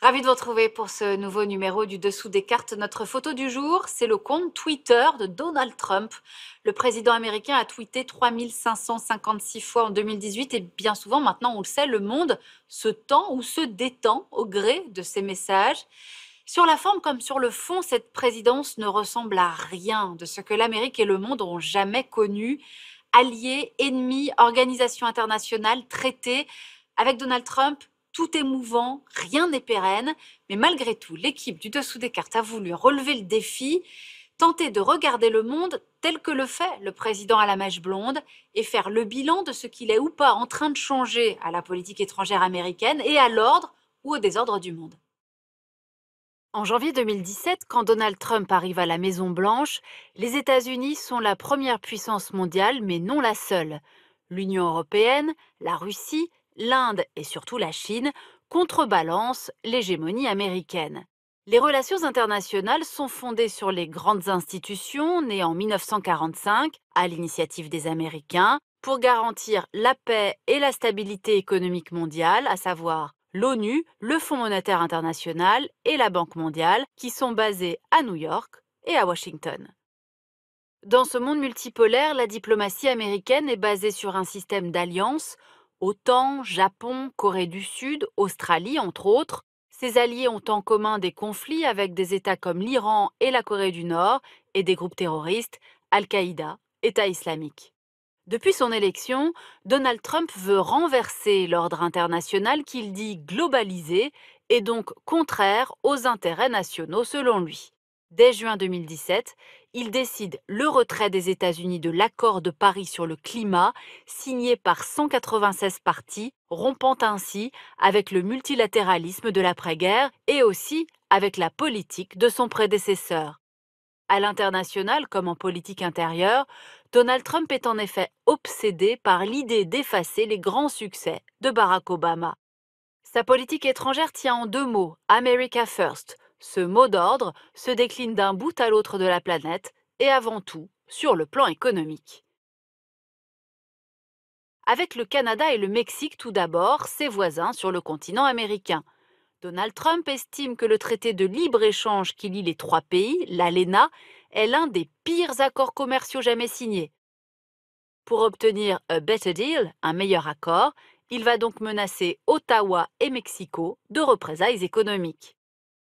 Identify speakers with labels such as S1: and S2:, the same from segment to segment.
S1: Ravi de vous retrouver pour ce nouveau numéro du Dessous des cartes. Notre photo du jour, c'est le compte Twitter de Donald Trump. Le président américain a tweeté 3556 fois en 2018 et bien souvent maintenant, on le sait, le monde se tend ou se détend au gré de ses messages. Sur la forme comme sur le fond, cette présidence ne ressemble à rien de ce que l'Amérique et le monde ont jamais connu. Alliés, ennemis, organisations internationales, traités. Avec Donald Trump, tout est mouvant, rien n'est pérenne. Mais malgré tout, l'équipe du dessous des cartes a voulu relever le défi, tenter de regarder le monde tel que le fait le président à la mèche blonde et faire le bilan de ce qu'il est ou pas en train de changer à la politique étrangère américaine et à l'ordre ou au désordre du monde. En janvier 2017, quand Donald Trump arrive à la Maison Blanche, les États-Unis sont la première puissance mondiale, mais non la seule. L'Union européenne, la Russie, l'Inde et surtout la Chine contrebalancent l'hégémonie américaine. Les relations internationales sont fondées sur les grandes institutions nées en 1945 à l'initiative des Américains pour garantir la paix et la stabilité économique mondiale, à savoir l'ONU, le Fonds monétaire international et la Banque mondiale, qui sont basés à New York et à Washington. Dans ce monde multipolaire, la diplomatie américaine est basée sur un système d'alliances, OTAN, Japon, Corée du Sud, Australie, entre autres. Ces alliés ont en commun des conflits avec des États comme l'Iran et la Corée du Nord et des groupes terroristes, Al-Qaïda, État islamique. Depuis son élection, Donald Trump veut renverser l'ordre international qu'il dit globalisé et donc contraire aux intérêts nationaux selon lui. Dès juin 2017, il décide le retrait des États-Unis de l'accord de Paris sur le climat, signé par 196 partis, rompant ainsi avec le multilatéralisme de l'après-guerre et aussi avec la politique de son prédécesseur. À l'international, comme en politique intérieure, Donald Trump est en effet obsédé par l'idée d'effacer les grands succès de Barack Obama. Sa politique étrangère tient en deux mots, America First. Ce mot d'ordre se décline d'un bout à l'autre de la planète et avant tout sur le plan économique. Avec le Canada et le Mexique tout d'abord, ses voisins sur le continent américain – Donald Trump estime que le traité de libre-échange qui lie les trois pays, l'ALENA, est l'un des pires accords commerciaux jamais signés. Pour obtenir a better deal, un meilleur accord, il va donc menacer Ottawa et Mexico de représailles économiques.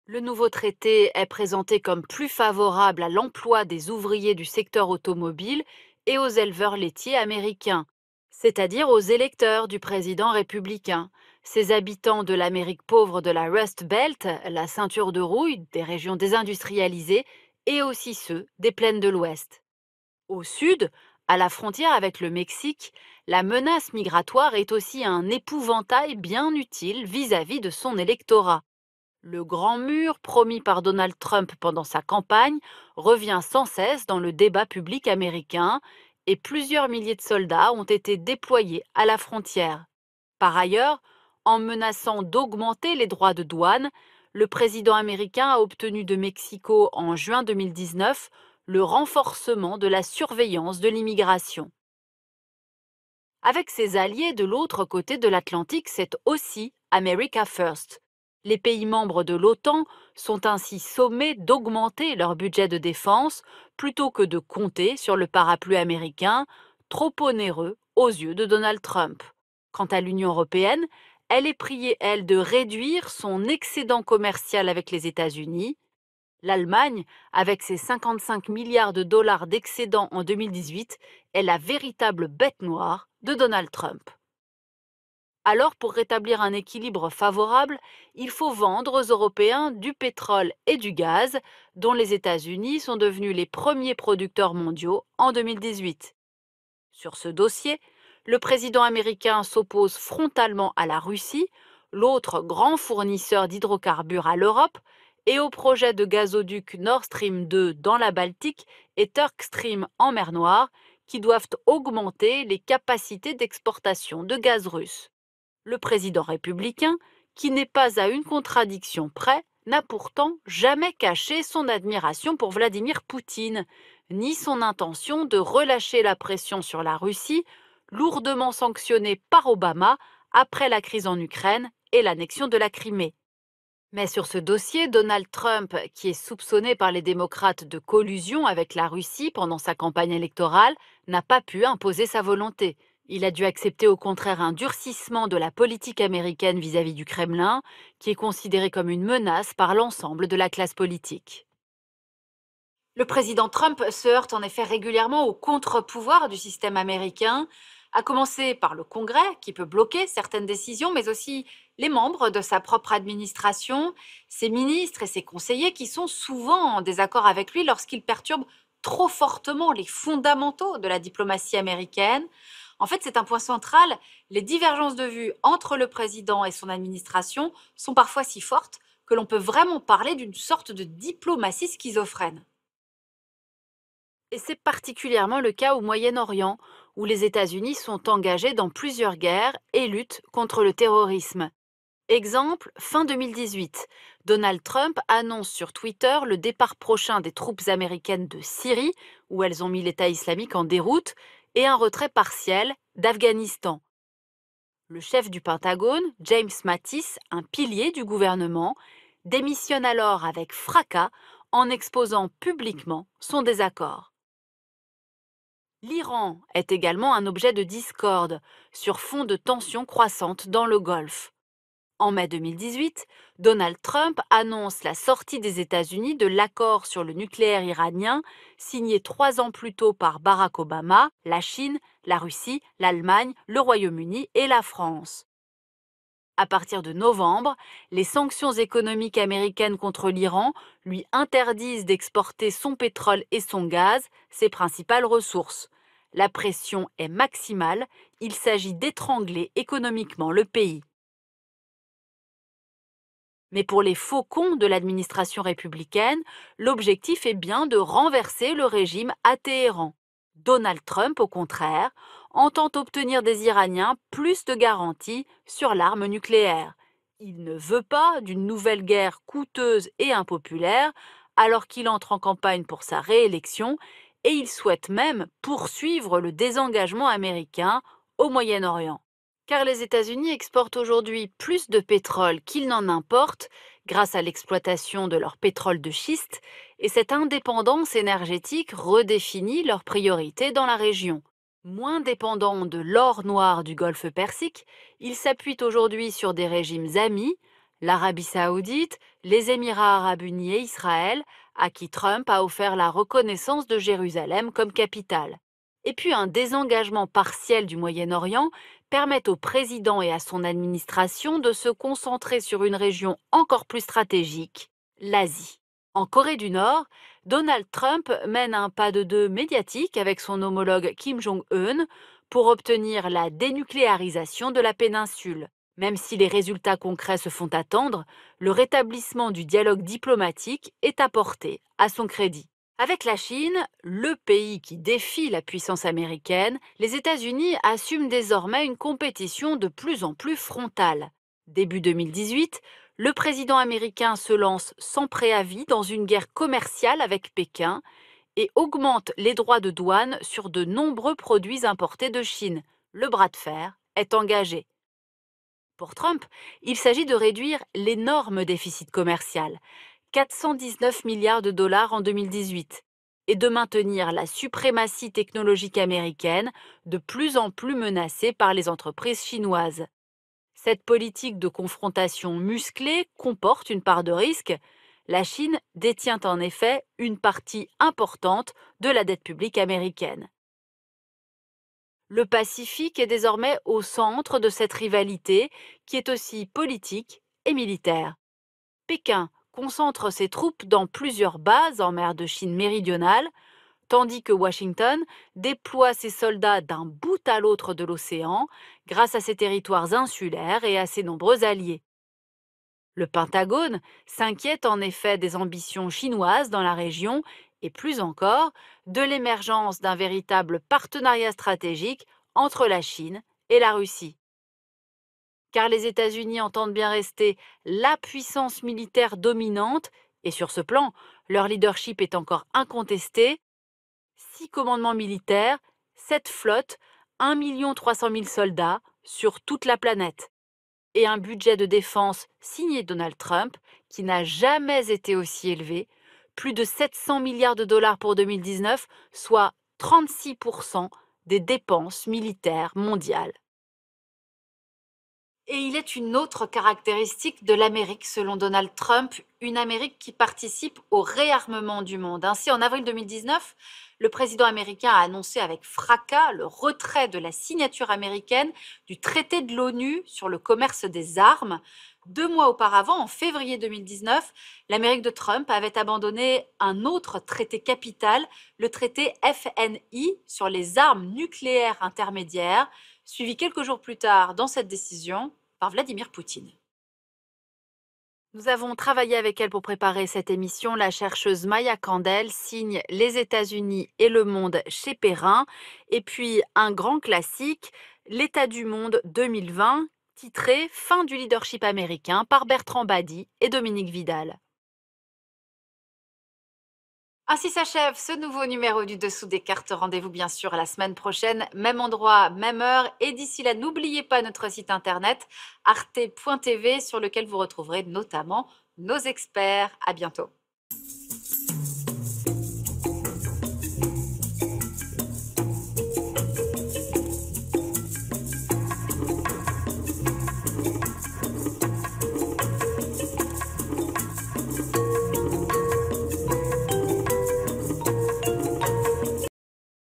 S1: Le nouveau traité est présenté comme plus favorable à l'emploi des ouvriers du secteur automobile et aux éleveurs laitiers américains, c'est-à-dire aux électeurs du président républicain, ses habitants de l'Amérique pauvre de la Rust Belt, la ceinture de rouille des régions désindustrialisées, et aussi ceux des plaines de l'Ouest. Au sud, à la frontière avec le Mexique, la menace migratoire est aussi un épouvantail bien utile vis-à-vis -vis de son électorat. Le grand mur promis par Donald Trump pendant sa campagne revient sans cesse dans le débat public américain et plusieurs milliers de soldats ont été déployés à la frontière. Par ailleurs, en menaçant d'augmenter les droits de douane, le président américain a obtenu de Mexico en juin 2019 le renforcement de la surveillance de l'immigration. Avec ses alliés de l'autre côté de l'Atlantique, c'est aussi America First. Les pays membres de l'OTAN sont ainsi sommés d'augmenter leur budget de défense plutôt que de compter sur le parapluie américain, trop onéreux aux yeux de Donald Trump. Quant à l'Union européenne, elle est priée, elle, de réduire son excédent commercial avec les États-Unis. L'Allemagne, avec ses 55 milliards de dollars d'excédent en 2018, est la véritable bête noire de Donald Trump. Alors, pour rétablir un équilibre favorable, il faut vendre aux Européens du pétrole et du gaz, dont les États-Unis sont devenus les premiers producteurs mondiaux en 2018. Sur ce dossier, le président américain s'oppose frontalement à la Russie, l'autre grand fournisseur d'hydrocarbures à l'Europe, et au projet de gazoduc Nord Stream 2 dans la Baltique et Turk Stream en mer Noire, qui doivent augmenter les capacités d'exportation de gaz russe. Le président républicain, qui n'est pas à une contradiction près, n'a pourtant jamais caché son admiration pour Vladimir Poutine, ni son intention de relâcher la pression sur la Russie lourdement sanctionné par Obama après la crise en Ukraine et l'annexion de la Crimée. Mais sur ce dossier, Donald Trump, qui est soupçonné par les démocrates de collusion avec la Russie pendant sa campagne électorale, n'a pas pu imposer sa volonté. Il a dû accepter au contraire un durcissement de la politique américaine vis-à-vis du Kremlin, qui est considéré comme une menace par l'ensemble de la classe politique. Le président Trump se heurte en effet régulièrement au contre-pouvoir du système américain, à commencer par le Congrès, qui peut bloquer certaines décisions, mais aussi les membres de sa propre administration, ses ministres et ses conseillers, qui sont souvent en désaccord avec lui lorsqu'il perturbe trop fortement les fondamentaux de la diplomatie américaine. En fait, c'est un point central, les divergences de vues entre le président et son administration sont parfois si fortes que l'on peut vraiment parler d'une sorte de diplomatie schizophrène et c'est particulièrement le cas au Moyen-Orient, où les États-Unis sont engagés dans plusieurs guerres et luttent contre le terrorisme. Exemple, fin 2018, Donald Trump annonce sur Twitter le départ prochain des troupes américaines de Syrie, où elles ont mis l'État islamique en déroute, et un retrait partiel d'Afghanistan. Le chef du Pentagone, James Mattis, un pilier du gouvernement, démissionne alors avec fracas en exposant publiquement son désaccord. L'Iran est également un objet de discorde sur fond de tensions croissantes dans le Golfe. En mai 2018, Donald Trump annonce la sortie des États-Unis de l'accord sur le nucléaire iranien signé trois ans plus tôt par Barack Obama, la Chine, la Russie, l'Allemagne, le Royaume-Uni et la France. À partir de novembre, les sanctions économiques américaines contre l'Iran lui interdisent d'exporter son pétrole et son gaz, ses principales ressources. La pression est maximale, il s'agit d'étrangler économiquement le pays. Mais pour les faucons de l'administration républicaine, l'objectif est bien de renverser le régime à Téhéran. Donald Trump, au contraire, entend obtenir des Iraniens plus de garanties sur l'arme nucléaire. Il ne veut pas d'une nouvelle guerre coûteuse et impopulaire alors qu'il entre en campagne pour sa réélection et il souhaite même poursuivre le désengagement américain au Moyen-Orient. Car les États-Unis exportent aujourd'hui plus de pétrole qu'ils n'en importent grâce à l'exploitation de leur pétrole de schiste, et cette indépendance énergétique redéfinit leurs priorités dans la région. Moins dépendants de l'or noir du golfe Persique, ils s'appuient aujourd'hui sur des régimes amis, l'Arabie saoudite, les Émirats arabes unis et Israël, à qui Trump a offert la reconnaissance de Jérusalem comme capitale. Et puis un désengagement partiel du Moyen-Orient permet au président et à son administration de se concentrer sur une région encore plus stratégique, l'Asie. En Corée du Nord, Donald Trump mène un pas de deux médiatique avec son homologue Kim Jong-un pour obtenir la dénucléarisation de la péninsule. Même si les résultats concrets se font attendre, le rétablissement du dialogue diplomatique est apporté, à son crédit. Avec la Chine, le pays qui défie la puissance américaine, les États-Unis assument désormais une compétition de plus en plus frontale. Début 2018, le président américain se lance sans préavis dans une guerre commerciale avec Pékin et augmente les droits de douane sur de nombreux produits importés de Chine. Le bras de fer est engagé pour Trump, il s'agit de réduire l'énorme déficit commercial, 419 milliards de dollars en 2018, et de maintenir la suprématie technologique américaine de plus en plus menacée par les entreprises chinoises. Cette politique de confrontation musclée comporte une part de risque. La Chine détient en effet une partie importante de la dette publique américaine. Le Pacifique est désormais au centre de cette rivalité qui est aussi politique et militaire. Pékin concentre ses troupes dans plusieurs bases en mer de Chine méridionale, tandis que Washington déploie ses soldats d'un bout à l'autre de l'océan grâce à ses territoires insulaires et à ses nombreux alliés. Le Pentagone s'inquiète en effet des ambitions chinoises dans la région et plus encore de l'émergence d'un véritable partenariat stratégique entre la Chine et la Russie. Car les États-Unis entendent bien rester la puissance militaire dominante, et sur ce plan, leur leadership est encore incontesté. Six commandements militaires, sept flottes, 1 300 000 soldats sur toute la planète et un budget de défense signé Donald Trump qui n'a jamais été aussi élevé plus de 700 milliards de dollars pour 2019, soit 36% des dépenses militaires mondiales. Et il est une autre caractéristique de l'Amérique, selon Donald Trump, une Amérique qui participe au réarmement du monde. Ainsi, en avril 2019, le président américain a annoncé avec fracas le retrait de la signature américaine du traité de l'ONU sur le commerce des armes. Deux mois auparavant, en février 2019, l'Amérique de Trump avait abandonné un autre traité capital, le traité FNI sur les armes nucléaires intermédiaires suivi quelques jours plus tard dans cette décision par Vladimir Poutine. Nous avons travaillé avec elle pour préparer cette émission. La chercheuse Maya Candel signe Les États-Unis et le monde chez Perrin. Et puis un grand classique, L'État du monde 2020, titré Fin du leadership américain par Bertrand Badi et Dominique Vidal. Ainsi s'achève ce nouveau numéro du Dessous des cartes. Rendez-vous bien sûr la semaine prochaine, même endroit, même heure. Et d'ici là, n'oubliez pas notre site internet arte.tv sur lequel vous retrouverez notamment nos experts. À bientôt.